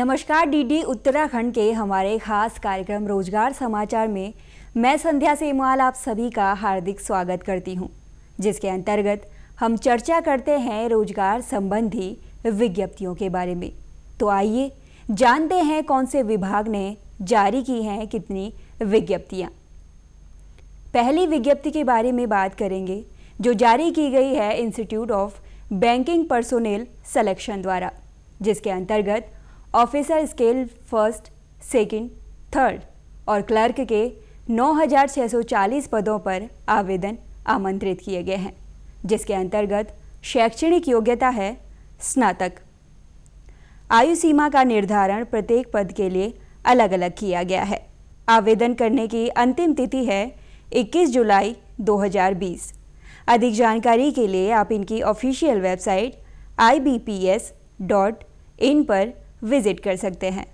नमस्कार डीडी उत्तराखंड के हमारे खास कार्यक्रम रोजगार समाचार में मैं संध्या सेमवाल आप सभी का हार्दिक स्वागत करती हूं, जिसके अंतर्गत हम चर्चा करते हैं रोजगार संबंधी विज्ञप्तियों के बारे में तो आइए जानते हैं कौन से विभाग ने जारी की हैं कितनी विज्ञप्तियाँ पहली विज्ञप्ति के बारे में बात करेंगे जो जारी की गई है institute of banking personnel selection द्वारा जिसके अंतर्गत officer scale first second, third और क्लर्क के 9,640 पदों पर आवेदन आमंत्रित किए गए हैं जिसके अंतर्गत शैक्षणिक योग्यता है स्नातक आयु सीमा का निर्धारण प्रत्येक पद के लिए अलग अलग किया गया है आवेदन करने की अंतिम तिथि है 21 जुलाई 2020। अधिक जानकारी के लिए आप इनकी ऑफिशियल वेबसाइट आई पर विजिट कर सकते हैं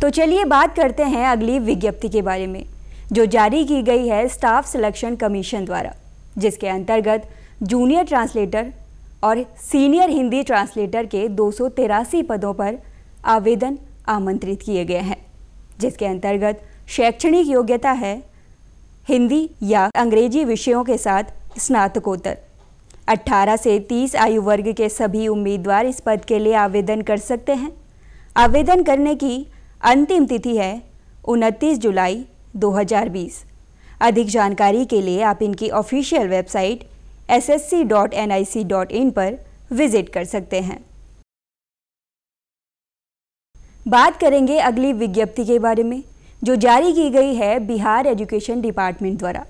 तो चलिए बात करते हैं अगली विज्ञप्ति के बारे में जो जारी की गई है स्टाफ सिलेक्शन कमीशन द्वारा जिसके अंतर्गत जूनियर ट्रांसलेटर और सीनियर हिंदी ट्रांसलेटर के दो पदों पर आवेदन आमंत्रित किए गए हैं जिसके अंतर्गत शैक्षणिक योग्यता है हिंदी या अंग्रेजी विषयों के साथ स्नातकोत्तर 18 से 30 आयु वर्ग के सभी उम्मीदवार इस पद के लिए आवेदन कर सकते हैं आवेदन करने की अंतिम तिथि है 29 जुलाई 2020 अधिक जानकारी के लिए आप इनकी ऑफिशियल वेबसाइट ssc.nic.in पर विजिट कर सकते हैं बात करेंगे अगली विज्ञप्ति के बारे में जो जारी की गई है बिहार एजुकेशन डिपार्टमेंट द्वारा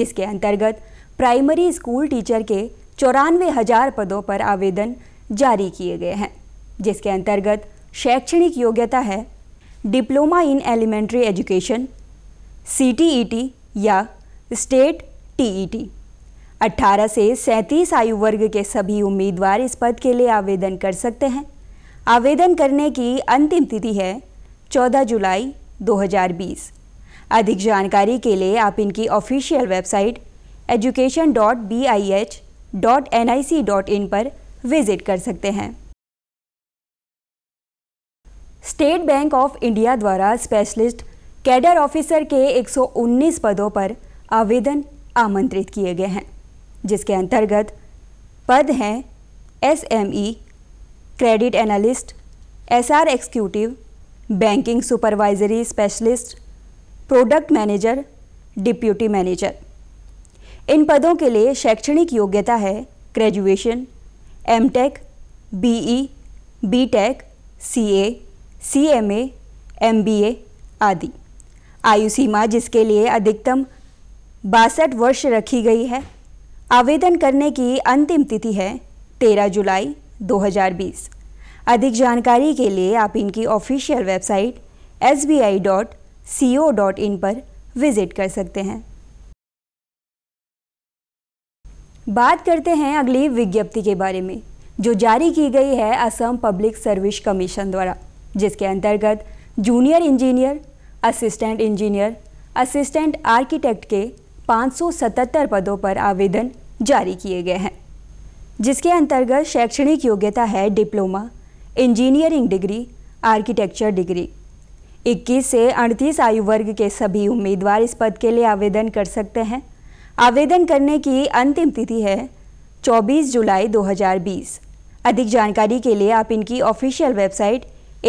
जिसके अंतर्गत प्राइमरी स्कूल टीचर के चौरानवे हजार पदों पर आवेदन जारी किए गए हैं जिसके अंतर्गत शैक्षणिक योग्यता है diploma in elementary education C या स्टेट टी 18 से सैंतीस आयु वर्ग के सभी उम्मीदवार इस पद के लिए आवेदन कर सकते हैं आवेदन करने की अंतिम तिथि है 14 जुलाई 2020 अधिक जानकारी के लिए आप इनकी ऑफिशियल वेबसाइट education.bih www.nic.in पर विजिट कर सकते हैं स्टेट बैंक ऑफ इंडिया द्वारा स्पेशलिस्ट कैडर ऑफिसर के 119 पदों पर आवेदन आमंत्रित किए गए हैं जिसके अंतर्गत पद हैं ई credit analyst S R executive banking supervisory specialist product manager deputy manager इन पदों के लिए शैक्षणिक योग्यता है graduation M tech B E B tech C A C M A M B A आदि आयु सीमा जिसके लिए अधिकतम बासठ वर्ष रखी गई है आवेदन करने की अंतिम तिथि है 13 जुलाई 2020 अधिक जानकारी के लिए आप इनकी ऑफिशियल वेबसाइट एस पर विज़िट कर सकते हैं बात करते हैं अगली विज्ञप्ति के बारे में जो जारी की गई है असम पब्लिक सर्विस कमीशन द्वारा जिसके अंतर्गत junior engineer assistant engineer assistant architect के 577 पदों पर आवेदन जारी किए गए हैं जिसके अंतर्गत शैक्षणिक योग्यता है diploma engineering degree architecture degree 21 से 38 आयु वर्ग के सभी उम्मीदवार इस पद के लिए आवेदन कर सकते हैं आवेदन करने की अंतिम तिथि है 24 जुलाई 2020 अधिक जानकारी के लिए आप इनकी ऑफिशियल वेबसाइट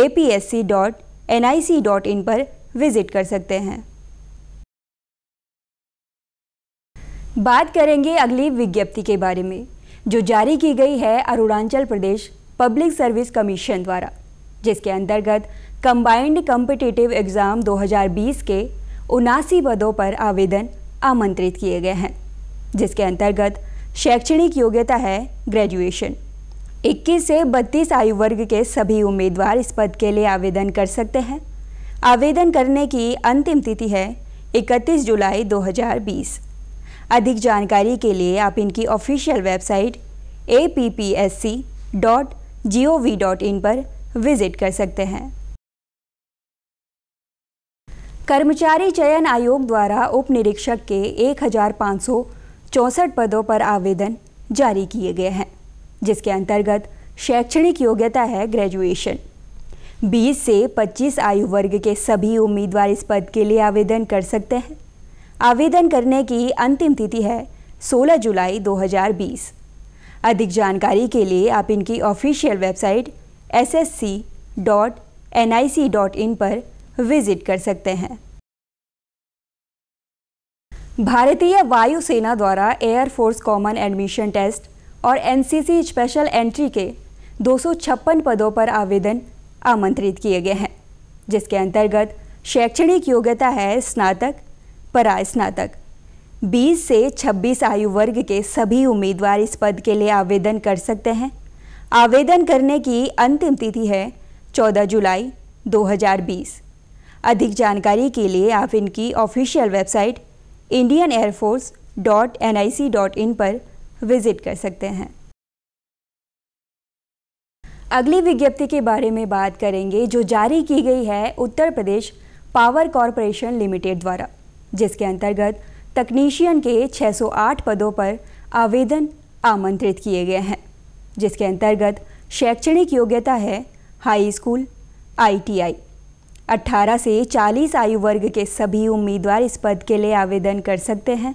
apsc.nic.in पर विजिट कर सकते हैं बात करेंगे अगली विज्ञप्ति के बारे में जो जारी की गई है Arunachal Pradesh public service commission द्वारा जिसके अंतर्गत कंबाइंड कम्पिटिटिव एग्ज़ाम 2020 के उनासी पदों पर आवेदन आमंत्रित किए गए हैं जिसके अंतर्गत शैक्षणिक योग्यता है ग्रेजुएशन 21 से 32 आयु वर्ग के सभी उम्मीदवार इस पद के लिए आवेदन कर सकते हैं आवेदन करने की अंतिम तिथि है 31 जुलाई 2020 अधिक जानकारी के लिए आप इनकी ऑफिशियल वेबसाइट ए पर विज़िट कर सकते हैं कर्मचारी चयन आयोग द्वारा उप निरीक्षक के एक पदों पर आवेदन जारी किए गए हैं जिसके अंतर्गत शैक्षणिक योग्यता है ग्रेजुएशन 20 से 25 आयु वर्ग के सभी उम्मीदवार इस पद के लिए आवेदन कर सकते हैं आवेदन करने की अंतिम तिथि है 16 जुलाई 2020 अधिक जानकारी के लिए आप इनकी ऑफिशियल वेबसाइट एस पर विजिट कर सकते हैं भारतीय वायुसेना द्वारा एयरफोर्स कॉमन एडमिशन टेस्ट और एनसीसी स्पेशल एंट्री के दो पदों पर आवेदन आमंत्रित किए गए हैं जिसके अंतर्गत शैक्षणिक योग्यता है स्नातक परा स्नातक 20 से 26 आयु वर्ग के सभी उम्मीदवार इस पद के लिए आवेदन कर सकते हैं आवेदन करने की अंतिम तिथि है 14 जुलाई 2020 अधिक जानकारी के लिए आप इनकी official website Indian air force dot N I C dot in पर विजिट कर सकते हैं अगली विज्ञप्ति के बारे में बात करेंगे जो जारी की गई है Uttar Pradesh power corporation limited द्वारा जिसके अंतर्गत तकनीशियन के 608 पदों पर आवेदन आमंत्रित किए गए हैं जिसके अंतर्गत शैक्षणिक योग्यता है हाई स्कूल आईटीआई 18 से 40 आयु वर्ग के सभी उम्मीदवार इस पद के लिए आवेदन कर सकते हैं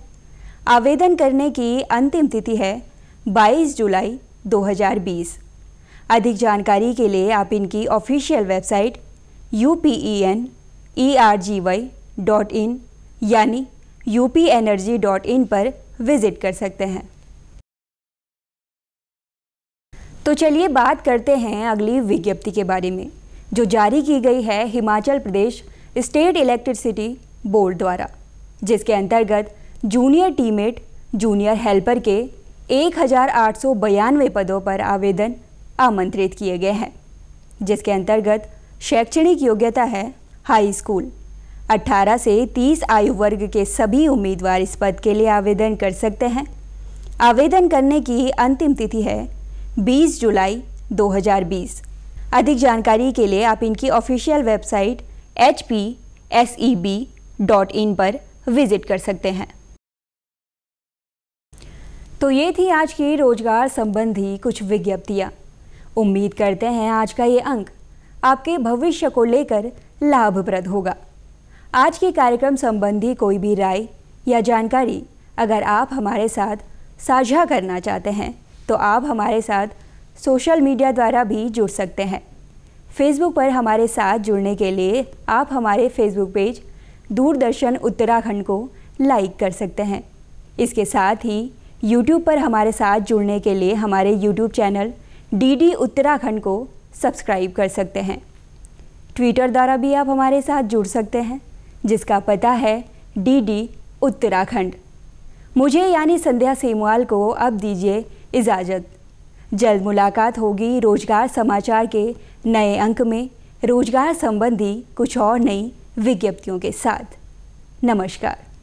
आवेदन करने की अंतिम तिथि है 22 जुलाई 2020 अधिक जानकारी के लिए आप इनकी official website U P E N E R G Y dot in यानी U P energy dot in पर विज़िट कर सकते हैं तो चलिए बात करते हैं अगली विज्ञप्ति के बारे में जो जारी की गई है Himachal Pradesh state electricity board द्वारा जिसके अंतर्गत जूनियर टीमेट जूनियर हेल्पर के एक पदों पर आवेदन आमंत्रित किए गए हैं जिसके अंतर्गत शैक्षणिक योग्यता है हाई स्कूल 18 से 30 आयु वर्ग के सभी उम्मीदवार इस पद के लिए आवेदन कर सकते हैं आवेदन करने की अंतिम तिथि है 20 जुलाई 2020 अधिक जानकारी के लिए आप इनकी official website H P S E B dot in पर विज़िट कर सकते हैं तो ये थी आज की रोजगार संबंधी कुछ विज्ञप्तियाँ उम्मीद करते हैं आज का ये अंक आपके भविष्य को लेकर लाभप्रद होगा आज के कार्यक्रम संबंधी कोई भी राय या जानकारी अगर आप हमारे साथ साझा करना चाहते हैं तो आप हमारे साथ सोशल मीडिया द्वारा भी जुड़ सकते हैं फेसबुक पर हमारे साथ जुड़ने के लिए आप हमारे फेसबुक पेज दूरदर्शन उत्तराखंड को लाइक कर सकते हैं इसके साथ ही यूट्यूब पर हमारे साथ जुड़ने के लिए हमारे यूट्यूब चैनल डी उत्तराखंड को सब्सक्राइब कर सकते हैं ट्विटर द्वारा भी आप हमारे साथ जुड़ सकते हैं जिसका पता है डी उत्तराखंड मुझे यानी संध्या सेमवाल को अब दीजिए इजाज़त जल्द मुलाकात होगी रोजगार समाचार के नए अंक में रोजगार संबंधी कुछ और नई विज्ञप्तियों के साथ नमस्कार